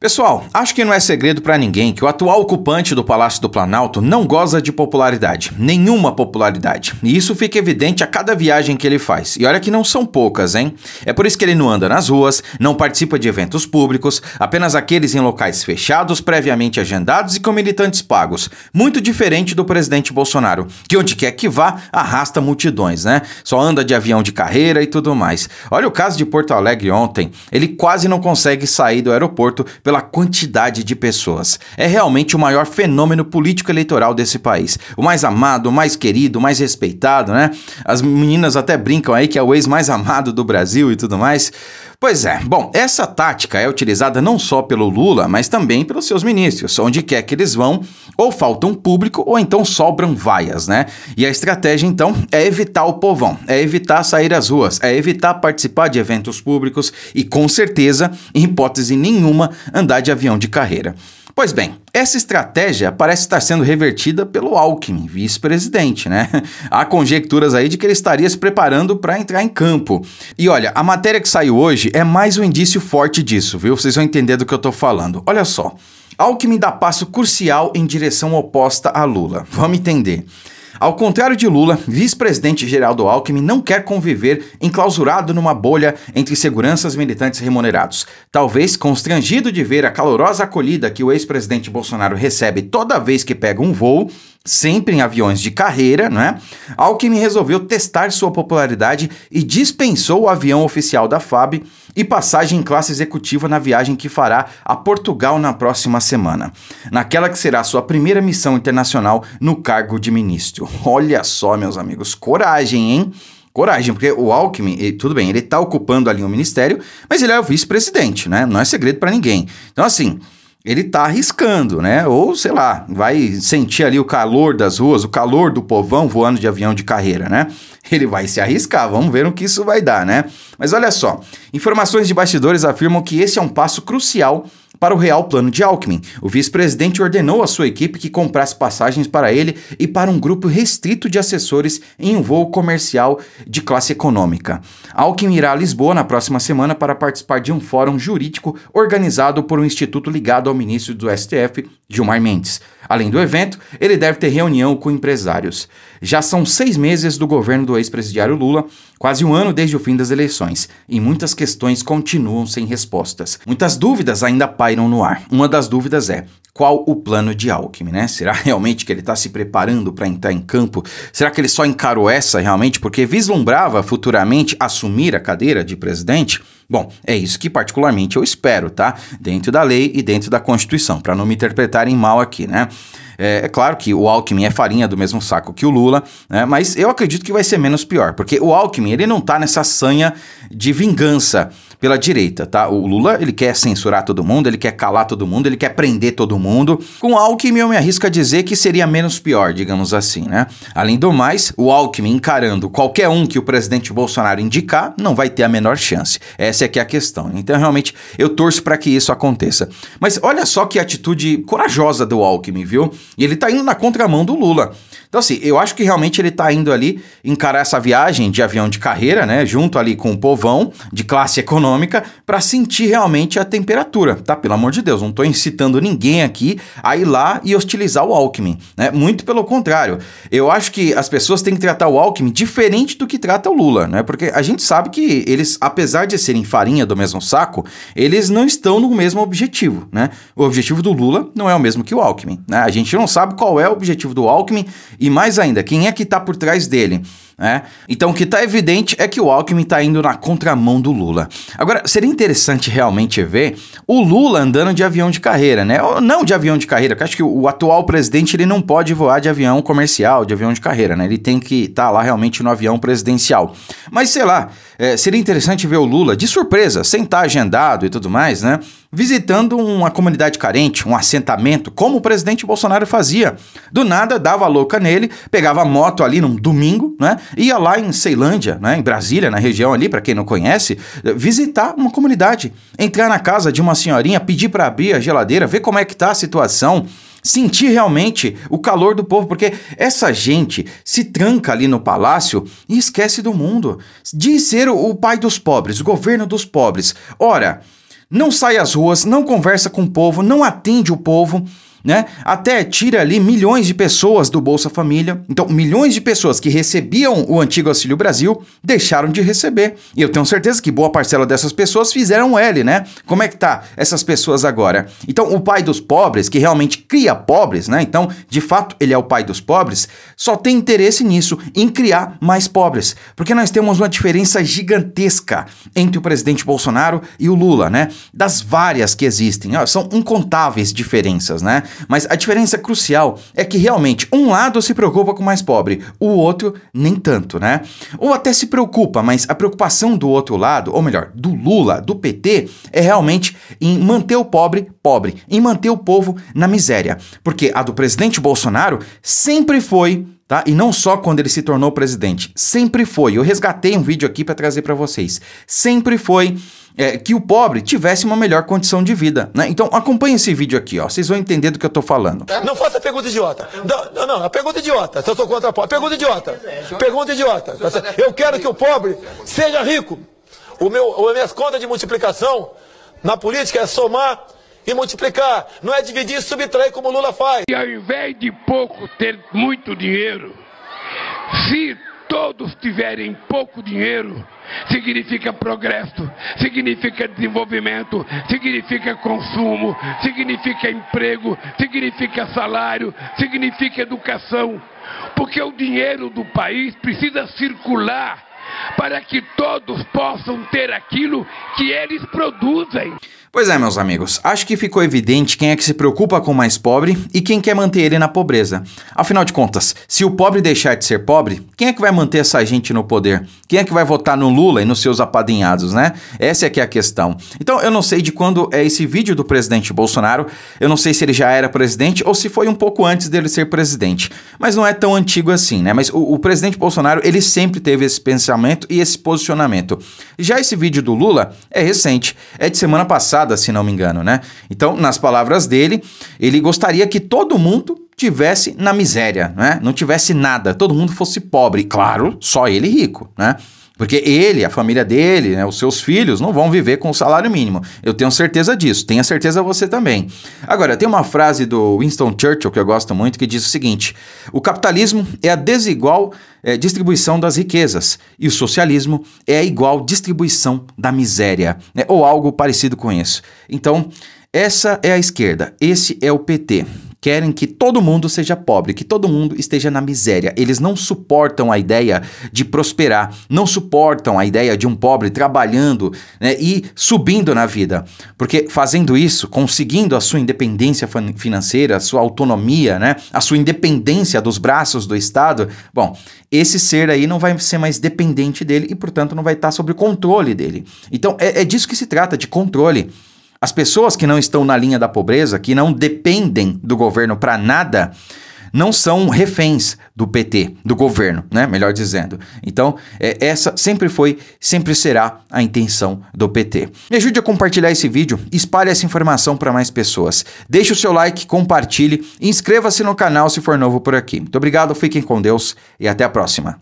Pessoal, acho que não é segredo para ninguém que o atual ocupante do Palácio do Planalto não goza de popularidade, nenhuma popularidade. E isso fica evidente a cada viagem que ele faz. E olha que não são poucas, hein? É por isso que ele não anda nas ruas, não participa de eventos públicos, apenas aqueles em locais fechados, previamente agendados e com militantes pagos. Muito diferente do presidente Bolsonaro, que onde quer que vá, arrasta multidões, né? Só anda de avião de carreira e tudo mais. Olha o caso de Porto Alegre ontem. Ele quase não consegue sair do aeroporto pela quantidade de pessoas. É realmente o maior fenômeno político-eleitoral desse país. O mais amado, o mais querido, o mais respeitado, né? As meninas até brincam aí que é o ex mais amado do Brasil e tudo mais. Pois é. Bom, essa tática é utilizada não só pelo Lula, mas também pelos seus ministros. Onde quer que eles vão, ou faltam público, ou então sobram vaias, né? E a estratégia, então, é evitar o povão, é evitar sair às ruas, é evitar participar de eventos públicos e, com certeza, em hipótese nenhuma, andar de avião de carreira. Pois bem, essa estratégia parece estar sendo revertida pelo Alckmin, vice-presidente, né? Há conjecturas aí de que ele estaria se preparando para entrar em campo. E olha, a matéria que saiu hoje é mais um indício forte disso, viu? Vocês vão entender do que eu tô falando. Olha só. Alckmin dá passo crucial em direção oposta a Lula. Vamos entender. Ao contrário de Lula, vice-presidente Geraldo Alckmin não quer conviver enclausurado numa bolha entre seguranças militantes remunerados. Talvez constrangido de ver a calorosa acolhida que o ex-presidente Bolsonaro recebe toda vez que pega um voo, sempre em aviões de carreira, né? Alckmin resolveu testar sua popularidade e dispensou o avião oficial da FAB e passagem em classe executiva na viagem que fará a Portugal na próxima semana, naquela que será sua primeira missão internacional no cargo de ministro. Olha só, meus amigos, coragem, hein? coragem, porque o Alckmin, tudo bem, ele está ocupando ali o um ministério, mas ele é o vice-presidente, né? Não é segredo para ninguém. Então, assim, ele tá arriscando, né? Ou sei lá, vai sentir ali o calor das ruas, o calor do povão voando de avião de carreira, né? Ele vai se arriscar, vamos ver o que isso vai dar, né? Mas olha só, informações de bastidores afirmam que esse é um passo crucial para o real plano de Alckmin. O vice-presidente ordenou à sua equipe que comprasse passagens para ele e para um grupo restrito de assessores em um voo comercial de classe econômica. Alckmin irá a Lisboa na próxima semana para participar de um fórum jurídico organizado por um instituto ligado ao ministro do STF, Gilmar Mendes. Além do evento, ele deve ter reunião com empresários. Já são seis meses do governo do ex-presidiário Lula Quase um ano desde o fim das eleições e muitas questões continuam sem respostas. Muitas dúvidas ainda pairam no ar. Uma das dúvidas é: qual o plano de Alckmin, né? Será realmente que ele está se preparando para entrar em campo? Será que ele só encarou essa realmente porque vislumbrava futuramente assumir a cadeira de presidente? Bom, é isso que particularmente eu espero, tá? Dentro da lei e dentro da Constituição, para não me interpretarem mal aqui, né? É, é, claro que o Alckmin é farinha do mesmo saco que o Lula, né? mas eu acredito que vai ser menos pior, porque o Alckmin ele não tá nessa sanha de vingança pela direita, tá? O Lula ele quer censurar todo mundo, ele quer calar todo mundo, ele quer prender todo mundo. Com o Alckmin eu me arrisco a dizer que seria menos pior, digamos assim, né? Além do mais, o Alckmin encarando qualquer um que o presidente Bolsonaro indicar não vai ter a menor chance. Essa é que é a questão. Então realmente eu torço para que isso aconteça. Mas olha só que atitude corajosa do Alckmin, viu? E ele está indo na contramão do Lula. Então, assim, eu acho que realmente ele está indo ali encarar essa viagem de avião de carreira, né? Junto ali com o povão de classe econômica, para sentir realmente a temperatura, tá? Pelo amor de Deus, não estou incitando ninguém aqui a ir lá e hostilizar o Alckmin, né? Muito pelo contrário. Eu acho que as pessoas têm que tratar o Alckmin diferente do que trata o Lula, né? Porque a gente sabe que eles, apesar de serem farinha do mesmo saco, eles não estão no mesmo objetivo, né? O objetivo do Lula não é o mesmo que o Alckmin, né? A gente não não sabe qual é o objetivo do Alckmin e mais ainda, quem é que está por trás dele. Né? Então o que está evidente é que o Alckmin está indo na contramão do Lula. Agora, seria interessante realmente ver o Lula andando de avião de carreira, né? Ou não de avião de carreira, porque acho que o atual presidente ele não pode voar de avião comercial, de avião de carreira, né? Ele tem que estar tá lá realmente no avião presidencial. Mas sei lá, é, seria interessante ver o Lula, de surpresa, sem estar agendado e tudo mais, né? Visitando uma comunidade carente, um assentamento, como o presidente Bolsonaro fazia. Do nada, dava louca nele, pegava a moto ali num domingo, né? Ia lá em Ceilândia, né? Em Brasília, na região ali, para quem não conhece, visitar uma comunidade. Entrar na casa de uma senhorinha, pedir para abrir a geladeira, ver como é que tá a situação sentir realmente o calor do povo, porque essa gente se tranca ali no palácio e esquece do mundo. Diz ser o pai dos pobres, o governo dos pobres. Ora, não sai às ruas, não conversa com o povo, não atende o povo né? Até tira ali milhões de pessoas do Bolsa Família. Então, milhões de pessoas que recebiam o antigo Auxílio Brasil deixaram de receber. E eu tenho certeza que boa parcela dessas pessoas fizeram L, né? Como é que tá essas pessoas agora? Então, o pai dos pobres, que realmente cria pobres, né? Então, de fato, ele é o pai dos pobres, só tem interesse nisso, em criar mais pobres. Porque nós temos uma diferença gigantesca entre o presidente Bolsonaro e o Lula, né? Das várias que existem, são incontáveis diferenças, né? Mas a diferença crucial é que realmente um lado se preocupa com o mais pobre, o outro nem tanto, né? Ou até se preocupa, mas a preocupação do outro lado, ou melhor, do Lula, do PT, é realmente em manter o pobre pobre, em manter o povo na miséria. Porque a do presidente Bolsonaro sempre foi Tá? E não só quando ele se tornou presidente, sempre foi. Eu resgatei um vídeo aqui para trazer para vocês. Sempre foi é, que o pobre tivesse uma melhor condição de vida. Né? Então acompanhe esse vídeo aqui, ó. Vocês vão entender do que eu estou falando. Não faça pergunta idiota. Não, não, não, a pergunta idiota. Se eu sou contra a pobre, pergunta idiota. É, pergunta idiota. Eu quero que o pobre seja rico. O meu, as minhas contas de multiplicação na política é somar e multiplicar, não é dividir e subtrair como Lula faz. E ao invés de pouco ter muito dinheiro, se todos tiverem pouco dinheiro, significa progresso, significa desenvolvimento, significa consumo, significa emprego, significa salário, significa educação. Porque o dinheiro do país precisa circular para que todos possam ter aquilo que eles produzem. Pois é, meus amigos, acho que ficou evidente quem é que se preocupa com o mais pobre e quem quer manter ele na pobreza. Afinal de contas, se o pobre deixar de ser pobre, quem é que vai manter essa gente no poder? Quem é que vai votar no Lula e nos seus apadrinhados, né? Essa é que é a questão. Então, eu não sei de quando é esse vídeo do presidente Bolsonaro, eu não sei se ele já era presidente ou se foi um pouco antes dele ser presidente, mas não é tão antigo assim, né? Mas o, o presidente Bolsonaro, ele sempre teve esse pensamento e esse posicionamento. Já esse vídeo do Lula é recente, é de semana passada, Cruzada, se não me engano, né? Então, nas palavras dele, ele gostaria que todo mundo tivesse na miséria, né? Não tivesse nada, todo mundo fosse pobre, claro, só ele rico, né? Porque ele, a família dele, né, os seus filhos não vão viver com o salário mínimo. Eu tenho certeza disso, tenha certeza você também. Agora, tem uma frase do Winston Churchill que eu gosto muito que diz o seguinte: o capitalismo é a desigual é, distribuição das riquezas e o socialismo é a igual distribuição da miséria, né, ou algo parecido com isso. Então, essa é a esquerda, esse é o PT querem que todo mundo seja pobre, que todo mundo esteja na miséria. Eles não suportam a ideia de prosperar, não suportam a ideia de um pobre trabalhando né, e subindo na vida. Porque fazendo isso, conseguindo a sua independência financeira, a sua autonomia, né, a sua independência dos braços do Estado, bom, esse ser aí não vai ser mais dependente dele e, portanto, não vai estar sob o controle dele. Então, é, é disso que se trata, de controle. As pessoas que não estão na linha da pobreza, que não dependem do governo para nada, não são reféns do PT, do governo, né? Melhor dizendo. Então, é, essa sempre foi, sempre será a intenção do PT. Me ajude a compartilhar esse vídeo, espalhe essa informação para mais pessoas. Deixe o seu like, compartilhe, inscreva-se no canal se for novo por aqui. Muito obrigado, fiquem com Deus e até a próxima.